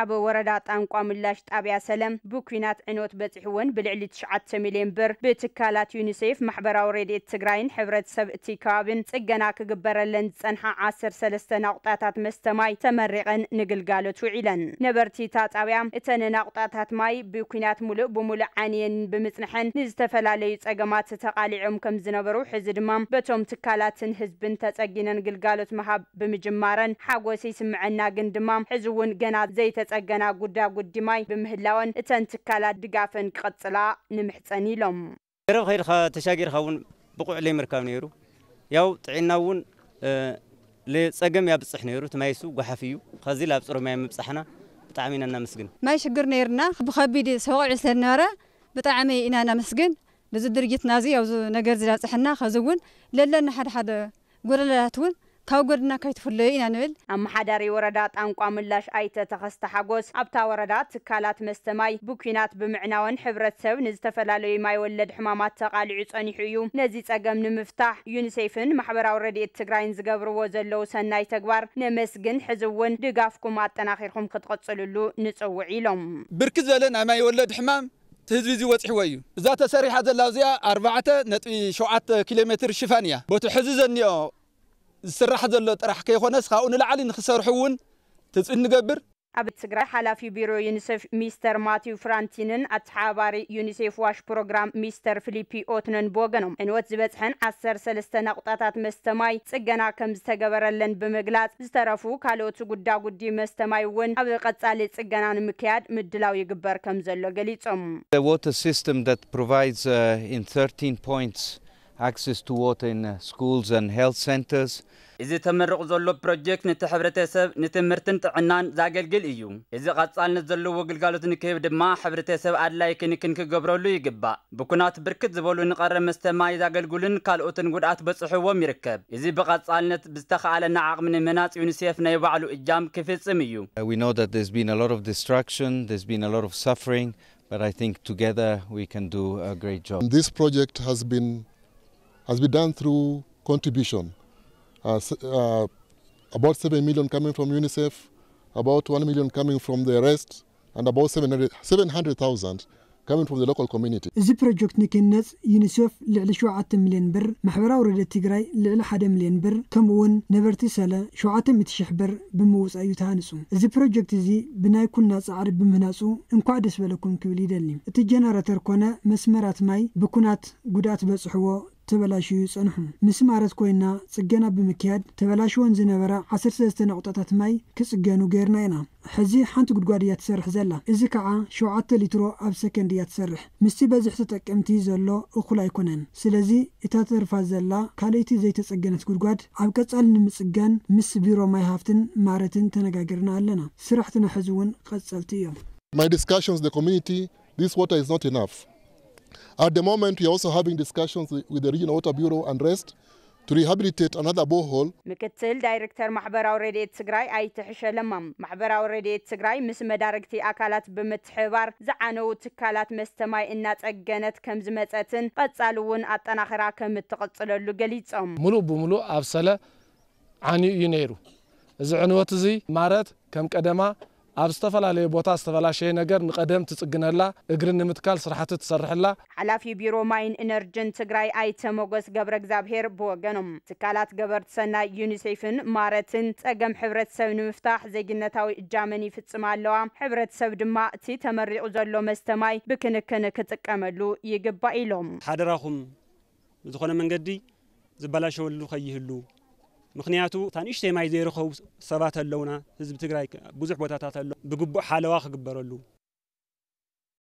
ኣብ ወረዳ ጣንቋ ምላሽ ጣብያ ሰለም ብኩናት ዕኖት በፂሕዎን ብልዕሊ 9 ሚልዮን ብር ብትካላት ዩኒሴፍ ማሕበራዊ ሬድኤት ትግራይን ሕብረተሰብ እቲ ከባብን ፅገና ክግበረለን ዝፀንሓ 13 ናቁጣታት መስተ ማይ ተመሪቐን ንግልጋሎት ውዒለን ነበርቲ እታ ጣብያ እተን ናቁጣታት ማይ ብኩናት ሙሉእ ብሙሉእ ዓንየን ብምፅንሐን ንዝተፈላለዩ ፀገማት ተቃሊዖም ከም ዝነበሩ ሕዚ ድማ በቶም ትካላትን ህዝብን ተፀጊነን ግልጋሎት ምሃብ ብምጅማረን ሓጎስ ይስምዐና ግን ድማ ሕዚ እውን ገና ዘይተ ዝተፀገና ጉዳጉዲማይ ብምህላወን እተን ትካላት ድጋፈን ክቐፅላ ንምሕፀን ኢሎም ገረብ ከይድካ ተሻጊርካ እውን ብቑዕ ለይምርካብ ነይሩ ያው ጥዕና እውን لتسجم يا بصح نيرو تمايسو وحفيو خزي لا بصرو ما يمبصحنا بطعمي انا مسجن ما يشجر نيرنا بخبيدي سوال عسر ناره بطعمي انا انا مسجن لزو درجتنا زي او نجر زي صحنا خزون للا نحد حد قول لا تون تاوغرنا كيتفلو إنا نبل أما حداري وردات أنقو ملاش أيتا تخست حقوس أبتا وردات كالات مستماي بوكينات بمعناوان حبرت سو نزتفلالو يماي ولد حمامات تقالي عصاني حيو نزيت اجام نمفتاح يونسيفن محبرا وردي التقرين زقابر وزلو سناي تقبار نمسقن حزوون دقافكم ماتنا خيركم قد قد صلولو نسوعي لهم بركز لنا ما يولد حمام تهزي زي وضح ويو ذات سريحة اللازية أربعة نتي شعات كيلومتر شفانية بوتو حزيزا نيو ዝስራሕ ዘሎ ጥራሕ ከይኮነስ ካብኡ ንላዕሊ ንክሰርሑ እውን ትፅኢት ንገብር ኣብ ትግራይ ሓላፊ ቢሮ ዩኒሴፍ ሚስተር ማቲው ፍራንቲንን ኣተሓባሪ ዩኒሴፍ ዋሽ ፕሮግራም ሚስተር ፊሊፒ ኦትነን ብወገኖም ዕንወት ዝበፅሐን 13 ነቑጣታት መስተማይ ፅገና ከም ዝተገበረለን ብምግላጽ ዝተረፉ ካልኦት ጉዳጉዲ መስተማይ እውን ኣብ ቀጻሊ ፅገና ንምክያድ ምድላው ይግበር ከም ዘሎ ገሊፆም access to water in schools and health centers. እዚ ተመረቑ ዘሎ ፕሮጀክት ነቲ ሕብረተሰብ ንትምህርትን ጥዕናን ዘገልግል እዩ እዚ ቐጻልነት ዘለዎ ግልጋሎት ንክህብ ድማ ሕብረተሰብ ኣድላይ ክንክን ክገብረሉ ይግባእ ብኩናት ብርክት ዝበሉ ንቐረ መስተ ማይ ዘገልግሉን ካልኦትን ጉድኣት በጽሕዎም ይርከብ እዚ ብቐጻልነት ብዝተኸኣለና ዓቕሚ ንምህናፅ ዩኒሴፍ ናይ ባዕሉ እጃም ክፍጽም እዩ We know that there's been a lot of destruction, there's been a lot of suffering, but I think together we can do a great job. This project has been has been done through contribution. Uh, uh, about 7 million coming from UNICEF, about 1 million coming from the rest, and about 700,000 coming from the local community. እዚ ፕሮጀክት ንክህነፅ ዩኒሴፍ ልዕሊ 7 ሚልዮን ብር ማሕበራዊ ረድኤት ትግራይ ልዕሊ 1 ሚልዮን ብር ከምኡ ውን ነበርቲ ሰለ 700,000 ብር ብምውፃእ እዩ ተሃንፁ እዚ ፕሮጀክት እዚ ብናይ ኩልና ፃዕሪ ብምህናፁ እንኳ ደስ በለኩም ክብል ይደሊ እቲ ጀነረተር ኮነ መስመራት ማይ ብኩናት ጉድኣት በፅሕዎ ተበላሽዩ ጸንሑ ምስ ማረት ኮይና ጽገና ብምክያድ ተበላሽወን ዝነበራ 13 ነቑጣታት ማይ ክጽገኑ ገይርና ኢና ሕዚ ሓንቲ ጉድጓድ እያ ትሰርሕ ዘላ እዚ ከዓ 7 ሊትሮ ኣብ ሰከንድ እያ ትሰርሕ ምስቲ በዝሒ ተጠቀምቲ ዘሎ እኹል ኣይኮነን ስለዚ እታ ተርፋት ዘላ ካልእቲ ዘይተጸገነት ጉድጓድ ኣብ ቀጻሊ ንምጽጋን ምስ ቢሮ ማይ ሃፍትን ማረትን ተነጋግርና ኣለና ስራሕትና ሕዚ እውን ቀጸልቲ እዮም My discussions the community, this water is not enough. At the moment, we are also having discussions with the Regional Water Bureau and REST to rehabilitate another borehole. ምክትል ዳይሬክተር ማሕበራዊ ረድኤት ትግራይ ኣይተ ሕሸ ለማም ማሕበራዊ ረድኤት ትግራይ ምስ መዳርግቲ ኣካላት ብምትሕባር ዝዓነዉ ትካላት መስተ ማይ እናፀገነት ከም ዝመፀትን ቀፃሊ እውን ኣጠናኽራ ከም እትቐፅለሉ ገሊፆም ሙሉእ ብምሉእ ኣብ ሰለ ዓንዩ እዩ ነይሩ እዚ ዕንወት እዚ ማረት ከም ቀደማ ኣብ ዝተፈላለየ ቦታ ዝተበላሸየ ነገር ንቀደም ትፅግነላ እግሪ ንምትካል ስራሕቲ ትሰርሐላ ሓላፊ ቢሮ ማይን ኢነርጅን ትግራይ ኣይተ ሞገስ ገብረ እግዚኣብሔር ብወገኖም ትካላት ገበርቲ ሰናይ ዩኒሴፍን ማረትን ፀገም ሕብረተሰብ ንምፍታሕ ዜግነታዊ እጃመን ይፍፅማ ኣለዋ ሕብረተሰብ ድማ እቲ ተመሪቑ ዘሎ መስተ ማይ ብክንክን ክጥቀመሉ ይግባእ ኢሎም ሓደራኹም ዝኾነ መንገዲ ዝበላሸወሉ ከይህሉ ምክንያቱ እታ ንእሽተይ ማይ ዘይረኸቡ ሰባት ኣለውና ህዝቢ ትግራይ ብዙሕ ቦታታት ኣሎ ብግቡእ ሓለዋ ክግበረሉ